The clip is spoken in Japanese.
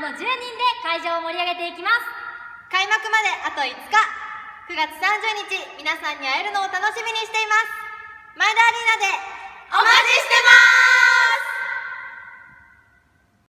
の10人で会場を盛り上げていきます開幕まであと5日9月30日皆さんに会えるのを楽しみにしています前田アリーナで